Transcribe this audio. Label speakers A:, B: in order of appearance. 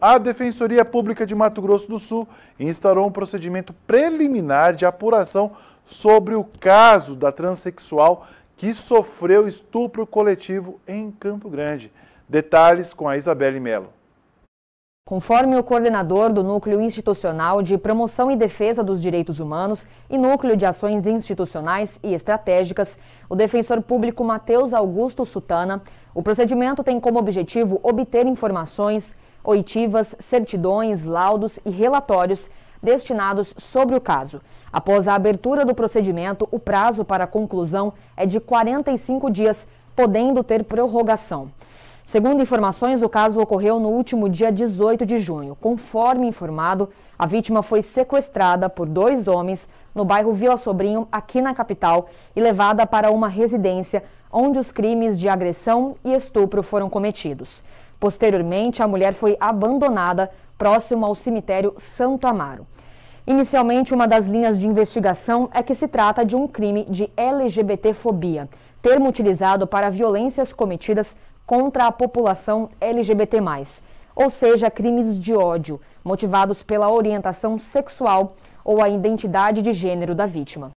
A: A Defensoria Pública de Mato Grosso do Sul instaurou um procedimento preliminar de apuração sobre o caso da transexual que sofreu estupro coletivo em Campo Grande. Detalhes com a Isabelle Melo.
B: Conforme o coordenador do Núcleo Institucional de Promoção e Defesa dos Direitos Humanos e Núcleo de Ações Institucionais e Estratégicas, o defensor público Matheus Augusto Sutana, o procedimento tem como objetivo obter informações oitivas, certidões, laudos e relatórios destinados sobre o caso. Após a abertura do procedimento, o prazo para a conclusão é de 45 dias, podendo ter prorrogação. Segundo informações, o caso ocorreu no último dia 18 de junho. Conforme informado, a vítima foi sequestrada por dois homens no bairro Vila Sobrinho, aqui na capital, e levada para uma residência onde os crimes de agressão e estupro foram cometidos. Posteriormente, a mulher foi abandonada próximo ao cemitério Santo Amaro. Inicialmente, uma das linhas de investigação é que se trata de um crime de LGBTfobia, termo utilizado para violências cometidas contra a população LGBT+, ou seja, crimes de ódio, motivados pela orientação sexual ou a identidade de gênero da vítima.